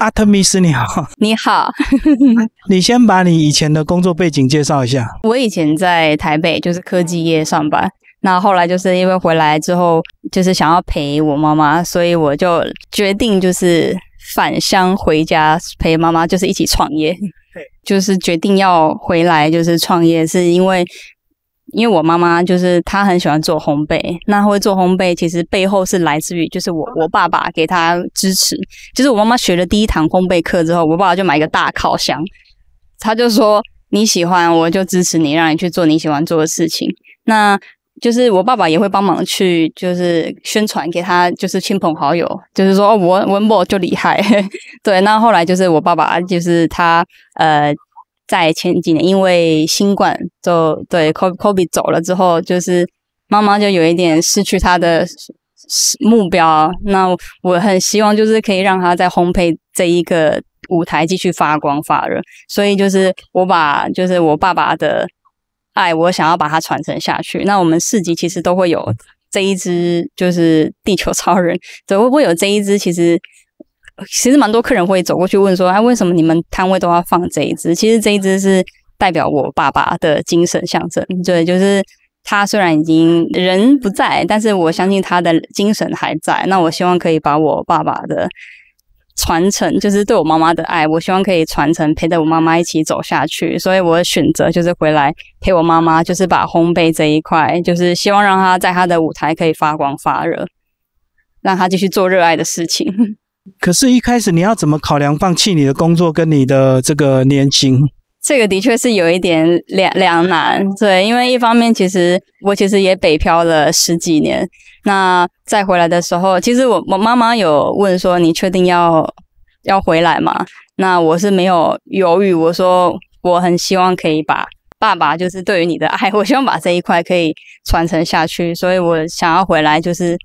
阿特米斯，你好，你好。你先把你以前的工作背景介绍一下。我以前在台北就是科技业上班，那后来就是因为回来之后就是想要陪我妈妈，所以我就决定就是返乡回家陪妈妈，就是一起创业。对，就是决定要回来就是创业，是因为。因为我妈妈就是她很喜欢做烘焙，那会做烘焙其实背后是来自于就是我我爸爸给她支持。就是我妈妈学了第一堂烘焙课之后，我爸爸就买一个大烤箱，他就说你喜欢我就支持你，让你去做你喜欢做的事情。那就是我爸爸也会帮忙去就是宣传给他就是亲朋好友，就是说我温博就厉害。对，那后来就是我爸爸就是他呃。在前几年，因为新冠，就对 Kobe Kobe 走了之后，就是妈妈就有一点失去他的目标。那我很希望就是可以让他在烘焙这一个舞台继续发光发热。所以就是我把就是我爸爸的爱，我想要把它传承下去。那我们市级其实都会有这一支，就是地球超人，对，会不会有这一支？其实。其实蛮多客人会走过去问说：“哎，为什么你们摊位都要放这一只？”其实这一只是代表我爸爸的精神象征。对，就是他虽然已经人不在，但是我相信他的精神还在。那我希望可以把我爸爸的传承，就是对我妈妈的爱，我希望可以传承，陪着我妈妈一起走下去。所以我选择就是回来陪我妈妈，就是把烘焙这一块，就是希望让他在他的舞台可以发光发热，让他继续做热爱的事情。可是，一开始你要怎么考量放弃你的工作跟你的这个年薪？这个的确是有一点两两难，对，因为一方面，其实我其实也北漂了十几年，那再回来的时候，其实我我妈妈有问说你确定要要回来吗？那我是没有犹豫，我说我很希望可以把爸爸就是对于你的爱，我希望把这一块可以传承下去，所以我想要回来就是。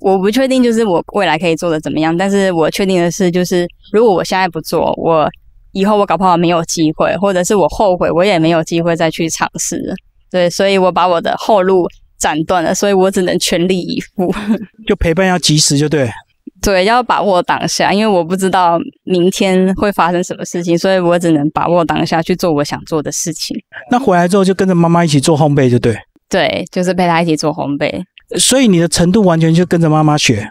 我不确定，就是我未来可以做的怎么样，但是我确定的是，就是如果我现在不做，我以后我搞不好没有机会，或者是我后悔，我也没有机会再去尝试。对，所以我把我的后路斩断了，所以我只能全力以赴。就陪伴要及时，就对。对，要把握当下，因为我不知道明天会发生什么事情，所以我只能把握当下去做我想做的事情。那回来之后就跟着妈妈一起做烘焙，就对。对，就是陪她一起做烘焙。所以你的程度完全就跟着妈妈学，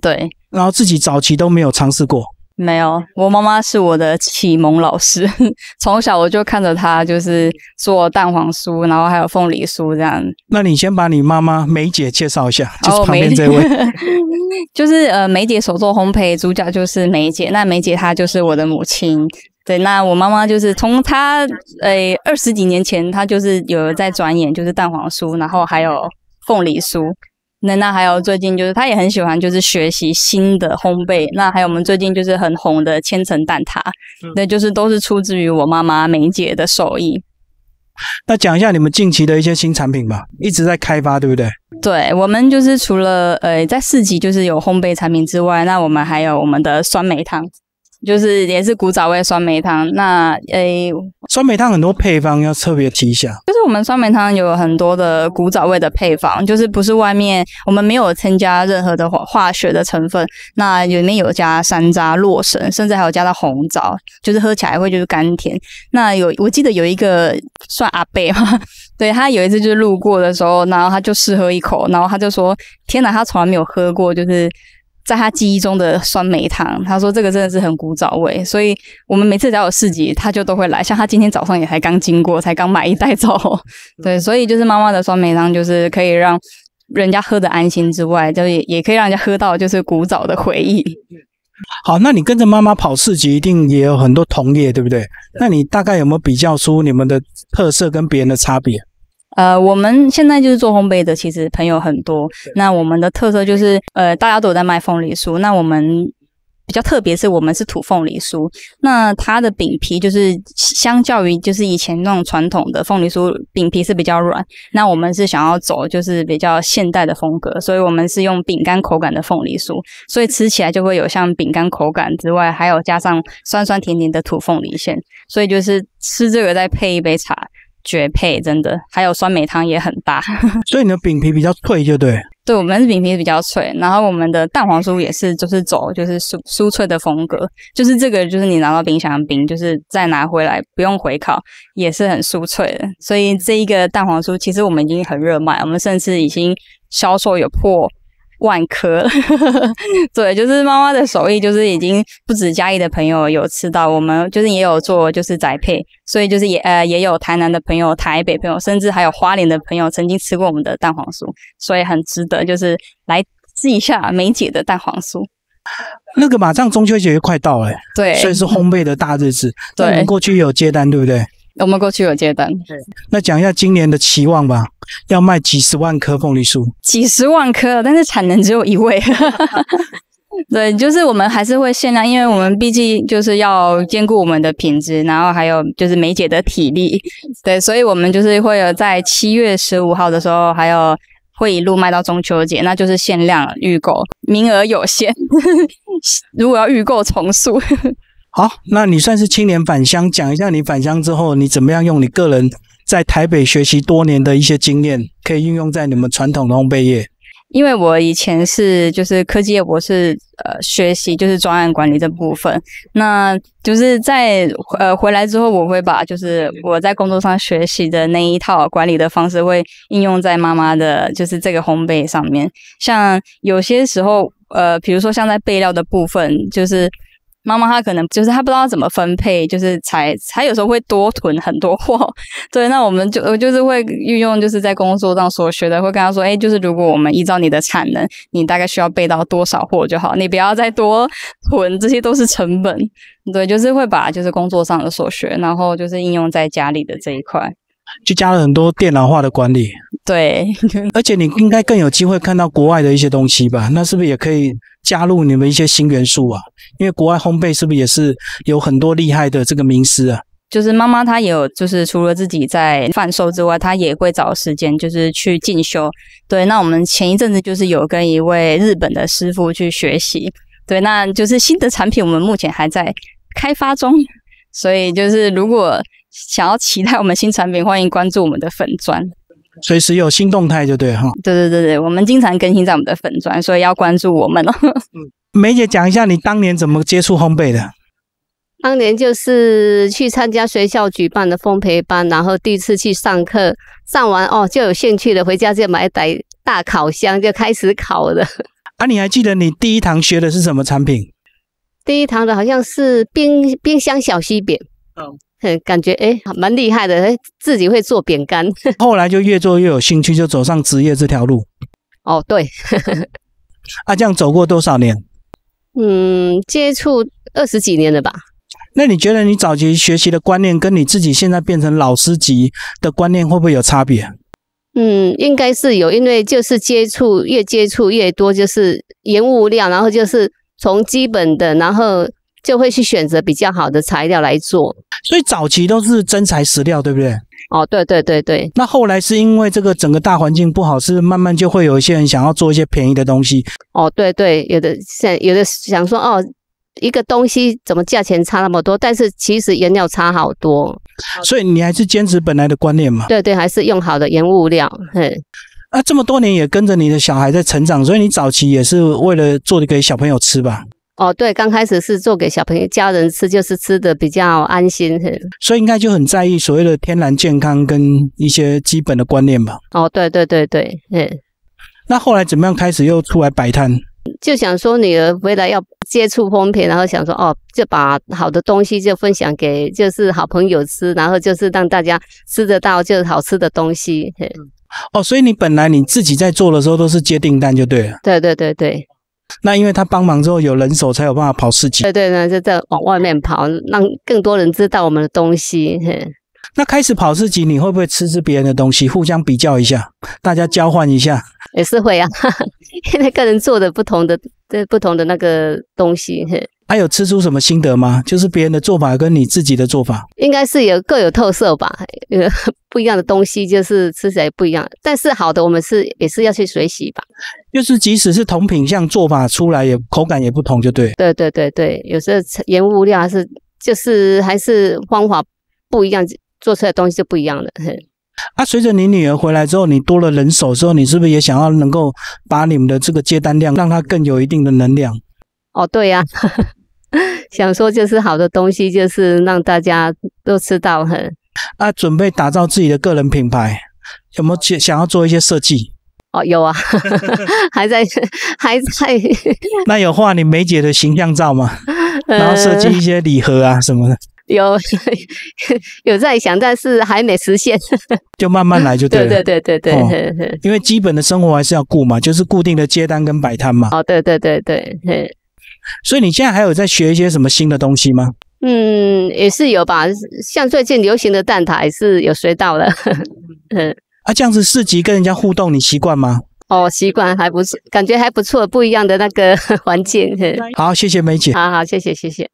对，然后自己早期都没有尝试过，没有。我妈妈是我的启蒙老师，从小我就看着她就是做蛋黄酥，然后还有凤梨酥这样。那你先把你妈妈梅姐介绍一下，就是旁边这位，就是呃梅姐手做烘焙主角就是梅姐，那梅姐她就是我的母亲。对，那我妈妈就是从她呃二十几年前她就是有在转眼就是蛋黄酥，然后还有。凤梨酥，那那还有最近就是他也很喜欢就是学习新的烘焙，那还有我们最近就是很红的千层蛋挞，那就是都是出自于我妈妈梅姐的手艺。那讲一下你们近期的一些新产品吧，一直在开发，对不对？对，我们就是除了呃在市级就是有烘焙产品之外，那我们还有我们的酸梅汤。就是也是古早味酸梅汤，那诶，酸梅汤很多配方要特别提醒，就是我们酸梅汤有很多的古早味的配方，就是不是外面我们没有添加任何的化学的成分，那里面有加山楂、洛神，甚至还有加到红枣，就是喝起来会就是甘甜。那有我记得有一个算阿贝嘛，对他有一次就是路过的时候，然后他就试喝一口，然后他就说：“天哪，他从来没有喝过，就是。”在他记忆中的酸梅汤，他说这个真的是很古早味，所以我们每次只要有市集，他就都会来。像他今天早上也才刚经过，才刚买一袋走。对，所以就是妈妈的酸梅汤，就是可以让人家喝的安心之外，就也也可以让人家喝到就是古早的回忆。好，那你跟着妈妈跑市集，一定也有很多同业，对不对？那你大概有没有比较出你们的特色跟别人的差别？呃，我们现在就是做烘焙的，其实朋友很多。那我们的特色就是，呃，大家都在卖凤梨酥。那我们比较特别是我们是土凤梨酥，那它的饼皮就是相较于就是以前那种传统的凤梨酥，饼皮是比较软。那我们是想要走就是比较现代的风格，所以我们是用饼干口感的凤梨酥，所以吃起来就会有像饼干口感之外，还有加上酸酸甜甜的土凤梨馅。所以就是吃这个再配一杯茶。绝配，真的，还有酸梅汤也很搭。所以你的饼皮比较脆，就对。对，我们饼皮比较脆，然后我们的蛋黄酥也是，就是走就是酥酥脆的风格。就是这个，就是你拿到冰箱冰，就是再拿回来不用回烤，也是很酥脆的。所以这一个蛋黄酥其实我们已经很热卖，我们甚至已经销售有破。万科，对，就是妈妈的手艺，就是已经不止嘉义的朋友有吃到，我们就是也有做，就是宅配，所以就是也呃也有台南的朋友、台北朋友，甚至还有花莲的朋友曾经吃过我们的蛋黄酥，所以很值得就是来试一下梅姐的蛋黄酥。那个马上中秋节快到了，对，所以是烘焙的大日子，我们过去有接单，对不对？我们过去有接单，对。那讲一下今年的期望吧，要卖几十万棵凤梨树。几十万棵，但是产能只有一位。对，就是我们还是会限量，因为我们毕竟就是要兼顾我们的品质，然后还有就是梅姐的体力。对，所以我们就是会有在七月十五号的时候，还有会一路卖到中秋节，那就是限量预购，名额有限。如果要预购，重塑。好，那你算是青年返乡，讲一下你返乡之后，你怎么样用你个人在台北学习多年的一些经验，可以运用在你们传统的烘焙业？因为我以前是就是科技业博士，呃，学习就是专案管理这部分。那就是在呃回来之后，我会把就是我在工作上学习的那一套管理的方式，会应用在妈妈的就是这个烘焙上面。像有些时候，呃，比如说像在备料的部分，就是。妈妈，她可能就是她不知道怎么分配，就是才，她有时候会多囤很多货。对，那我们就我就是会运用就是在工作上所学的，会跟她说，哎，就是如果我们依照你的产能，你大概需要备到多少货就好，你不要再多囤，这些都是成本。对，就是会把就是工作上的所学，然后就是应用在家里的这一块。就加了很多电脑化的管理，对，而且你应该更有机会看到国外的一些东西吧？那是不是也可以加入你们一些新元素啊？因为国外烘焙是不是也是有很多厉害的这个名师啊？就是妈妈她有，就是除了自己在贩售之外，她也会找时间就是去进修。对，那我们前一阵子就是有跟一位日本的师傅去学习。对，那就是新的产品，我们目前还在开发中，所以就是如果。想要期待我们新产品，欢迎关注我们的粉砖，随时有新动态就对哈。对对对对，我们经常更新在我们的粉砖，所以要关注我们哦。梅姐讲一下你当年怎么接触烘焙的？当年就是去参加学校举办的烘焙班，然后第一次去上课，上完哦就有兴趣了，回家就买台大烤箱就开始烤了。啊，你还记得你第一堂学的是什么产品？第一堂的好像是冰冰箱小西饼。嗯，感觉哎蛮厉害的，自己会做饼干，后来就越做越有兴趣，就走上职业这条路。哦，对，阿样走过多少年？嗯，接触二十几年了吧。那你觉得你早期学习的观念，跟你自己现在变成老师级的观念，会不会有差别？嗯，应该是有，因为就是接触越接触越多，就是延物量，然后就是从基本的，然后。就会去选择比较好的材料来做，所以早期都是真材实料，对不对？哦，对对对对。那后来是因为这个整个大环境不好，是慢慢就会有一些人想要做一些便宜的东西。哦，对对，有的想有的想说，哦，一个东西怎么价钱差那么多，但是其实原料差好多。所以你还是坚持本来的观念嘛？对对，还是用好的原物料。嘿，啊，这么多年也跟着你的小孩在成长，所以你早期也是为了做的给小朋友吃吧？哦，对，刚开始是做给小朋友、家人吃，就是吃的比较安心，所以应该就很在意所谓的天然、健康跟一些基本的观念吧。哦，对对对对，哎，那后来怎么样？开始又出来摆摊，就想说女儿未来要接触风评，然后想说哦，就把好的东西就分享给就是好朋友吃，然后就是让大家吃得到就是好吃的东西。哦，所以你本来你自己在做的时候都是接订单就对了。对对对对。那因为他帮忙之后有人手才有办法跑市集。对对对，就在往外面跑，让更多人知道我们的东西。那开始跑市集，你会不会吃吃别人的东西，互相比较一下，大家交换一下？也是会啊，因为个人做的不同的，对不同的那个东西。还有吃出什么心得吗？就是别人的做法跟你自己的做法，应该是有各有特色吧。不一样的东西，就是吃起来不一样。但是好的，我们是也是要去水洗吧。就是即使是同品相做法出来，也口感也不同，就对。对对对对，有时候物料还是就是还是方法不一样，做出来东西就不一样哼。啊，随着你女儿回来之后，你多了人手之后，你是不是也想要能够把你们的这个接单量让它更有一定的能量？哦，对呀，想说就是好的东西，就是让大家都吃到很啊。准备打造自己的个人品牌，有没有想想要做一些设计？哦，有啊，还 在还在。那有画你梅姐的形象照吗？然后设计一些礼盒啊什么的。有有在想，但是还没实现，就慢慢来就对了。对对对对对因为基本的生活还是要顾嘛，就是固定的接单跟摆摊嘛。哦，对对对对。所以你现在还有在学一些什么新的东西吗？嗯，也是有吧，像最近流行的蛋挞也是有学到了。嗯，啊，这样子四级跟人家互动，你习惯吗？哦，习惯，还不错，感觉还不错，不一样的那个 环境。好，谢谢梅姐。好好，谢谢，谢谢。